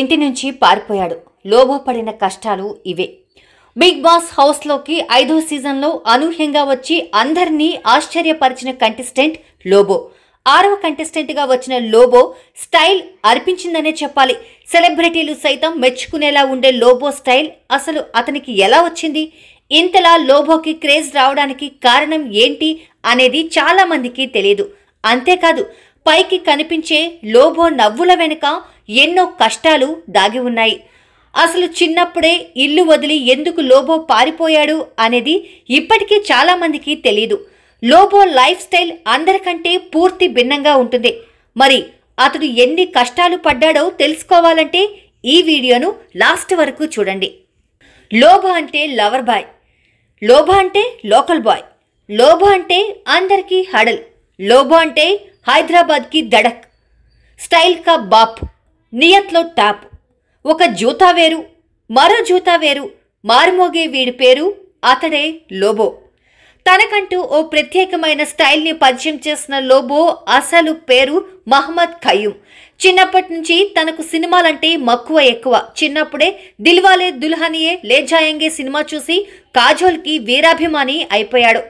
ఇంటి నుంచి పారిపోయాడు లోబోపడిన కష్టాలు ఇవే బిగ్ బాస్ హౌస్లోకి ఐదో సీజన్లో అనూహ్యంగా వచ్చి అందరినీ ఆశ్చర్యపరిచిన కంటెస్టెంట్ లోబో ఆరవ కంటెస్టెంట్గా వచ్చిన లోబో స్టైల్ అర్పించిందనే చెప్పాలి సెలబ్రిటీలు సైతం మెచ్చుకునేలా ఉండే లోబో స్టైల్ అసలు అతనికి ఎలా వచ్చింది ఇంతలా లోబోకి క్రేజ్ రావడానికి కారణం ఏంటి అనేది చాలామందికి తెలియదు అంతేకాదు పైకి కనిపించే లోబో నవ్వుల వెనుక ఎన్నో కష్టాలు దాగి ఉన్నాయి అసలు చిన్నప్పుడే ఇల్లు వదిలి ఎందుకు లోబో పారిపోయాడు అనేది ఇప్పటికీ చాలామందికి తెలియదు లోబో లైఫ్ స్టైల్ అందరికంటే పూర్తి భిన్నంగా ఉంటుంది మరి అతడు ఎన్ని కష్టాలు పడ్డాడో తెలుసుకోవాలంటే ఈ వీడియోను లాస్ట్ వరకు చూడండి లోభ అంటే లవర్ బాయ్ లోభ అంటే లోకల్ బాయ్ లోభ అంటే అందరికీ హడల్ లోబో అంటే హైదరాబాద్కి దడక్ స్టైల్ కా బాప్ నియత్లో టాప్ ఒక జూతా వేరు మరో జూతా వేరు మారుమోగే వీడి పేరు అతడే లోబో తనకంటూ ఓ ప్రత్యేకమైన స్టైల్ని పరిచయం చేసిన లోబో అసలు పేరు మహమ్మద్ ఖయ్యూమ్ చిన్నప్పటి నుంచి తనకు సినిమాలంటే మక్కువ ఎక్కువ చిన్నప్పుడే దిల్వాలే దుల్హనియే లే సినిమా చూసి కాజోల్కి వీరాభిమాని అయిపోయాడు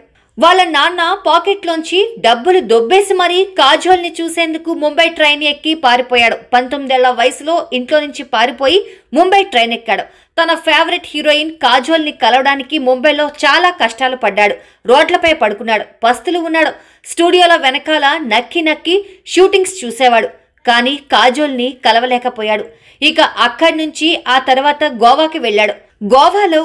వాళ్ళ నాన్న పాకెట్లోంచి డబ్బులు దొబ్బేసి మరీ కాజోల్ని చూసేందుకు ముంబై ట్రైన్ ఎక్కి పారిపోయాడు పంతొమ్మిదేళ్ల వయసులో ఇంట్లో నుంచి పారిపోయి ముంబై ట్రైన్ ఎక్కాడు తన ఫేవరెట్ హీరోయిన్ కాజోల్ని కలవడానికి ముంబైలో చాలా కష్టాలు పడ్డాడు రోడ్లపై పడుకున్నాడు పస్తులు ఉన్నాడు స్టూడియోల వెనకాల నక్కి నక్కి షూటింగ్స్ చూసేవాడు కానీ కాజోల్ని కలవలేకపోయాడు ఇక అక్కడి నుంచి ఆ తర్వాత గోవాకి వెళ్ళాడు గోవాలో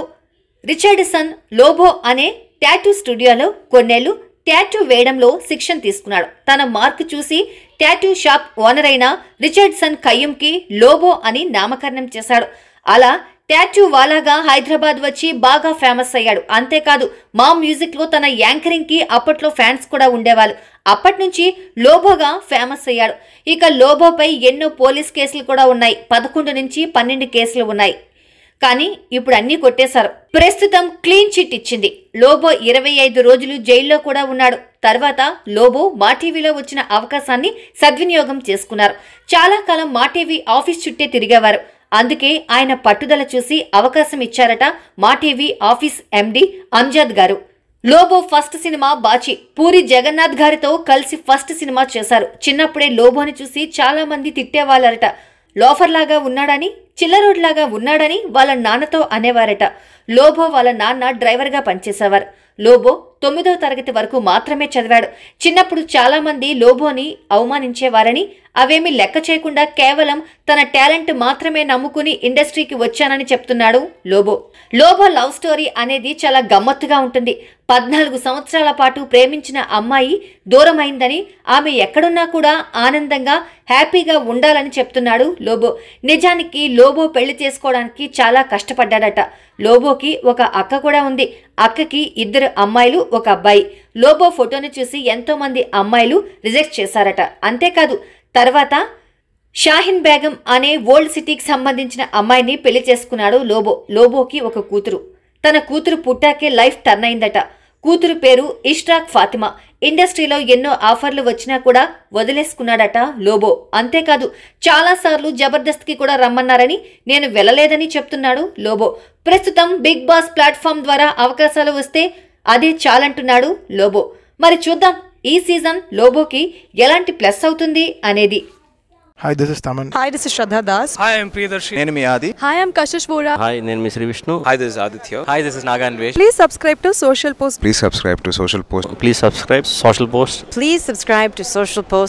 రిచర్డ్సన్ లోబో అనే ట్యాటూ స్టూడియోలో కొన్నేళ్లు ట్యాటూ వేయడంలో శిక్షణ తీసుకున్నాడు తన మార్క్ చూసి ట్యాటూ షాప్ ఓనర్ అయిన రిచర్డ్సన్ కయ్యంకి లోబో అని నామకరణం చేశాడు అలా ట్యాటూ వాలాగా హైదరాబాద్ వచ్చి బాగా ఫేమస్ అయ్యాడు అంతేకాదు మా మ్యూజిక్లో తన యాంకరింగ్కి అప్పట్లో ఫ్యాన్స్ కూడా ఉండేవాళ్ళు అప్పటి నుంచి లోబోగా ఫేమస్ అయ్యాడు ఇక లోబోపై ఎన్నో పోలీస్ కేసులు కూడా ఉన్నాయి పదకొండు నుంచి పన్నెండు కేసులు ఉన్నాయి కానీ ఇప్పుడు అన్నీ కొట్టేశారు ప్రస్తుతం క్లీన్ చిట్ ఇచ్చింది లోబో ఇరవై ఐదు రోజులు జైల్లో కూడా ఉన్నాడు తర్వాత లోబో మా టీవీలో వచ్చిన అవకాశాన్ని సద్వినియోగం చేసుకున్నారు చాలా కాలం మా టీవీ ఆఫీస్ చుట్టే తిరిగేవారు అందుకే ఆయన పట్టుదల చూసి అవకాశం ఇచ్చారట మా TV office MD Anjad garu Lobo first cinema Bachi Puri Jagannath గారితో కలిసి ఫస్ట్ సినిమా చేశారు చిన్నప్పుడే లోబోని చూసి చాలా మంది తిట్టేవాళ్ళరట లోఫర్ లాగా ఉన్నాడని చిల్లరోడ్లాగా ఉన్నాడని వాళ్ళ నాన్నతో అనేవారట లోబో వాళ్ళ నాన్న డ్రైవర్గా పనిచేసేవారు లోబో తొమ్మిదో తరగతి వరకు మాత్రమే చదివాడు చిన్నప్పుడు చాలామంది లోబోని అవమానించేవారని అవేమీ లెక్క చేయకుండా కేవలం తన టాలెంట్ మాత్రమే నమ్ముకుని ఇండస్ట్రీకి వచ్చానని చెప్తున్నాడు లోబో లోబో లవ్ స్టోరీ అనేది చాలా గమ్మత్తుగా ఉంటుంది పద్నాలుగు సంవత్సరాల పాటు ప్రేమించిన అమ్మాయి దూరమైందని ఆమె ఎక్కడున్నా కూడా ఆనందంగా హ్యాపీగా ఉండాలని చెప్తున్నాడు లోబో నిజానికి లోబో పెళ్లి చేసుకోవడానికి చాలా కష్టపడ్డాడట లోబోకి ఒక అక్క కూడా ఉంది అక్కకి ఇద్దరు అమ్మాయిలు ఒక అబ్బాయి లోబో ఫోటోని చూసి ఎంతోమంది అమ్మాయిలు రిజెక్ట్ చేశారట అంతేకాదు తర్వాత షాహిన్ బేగం అనే ఓల్డ్ సిటీకి సంబంధించిన అమ్మాయిని పెళ్లి చేసుకున్నాడు లోబో లోబోకి ఒక కూతురు తన కూతురు పుట్టాకే లైఫ్ టర్న్ అయిందట కూతురు పేరు ఇష్ట్రాక్ ఫాతిమా ఇండస్ట్రీలో ఎన్నో ఆఫర్లు వచ్చినా కూడా వదిలేసుకున్నాడట లోబో అంతేకాదు చాలాసార్లు జబర్దస్త్కి కూడా రమ్మన్నారని నేను వెళ్ళలేదని చెప్తున్నాడు లోబో ప్రస్తుతం బిగ్ బాస్ ప్లాట్ఫామ్ ద్వారా అవకాశాలు వస్తే అదే చాలంటున్నాడు లోబో మరి చూద్దాం ఈ సీజన్ లోబోకి ఎలాంటి ప్లస్ అవుతుంది అనేది hi this is Thaman hi this is Shraddha Das hi I am Priyadarshi నేను మీ Aadi hi I am Kashish Bora hi నేను మీ Sree Vishnu hi this is Aditya hi this is Vesh please subscribe to social post please subscribe to social post please subscribe social post please subscribe to social post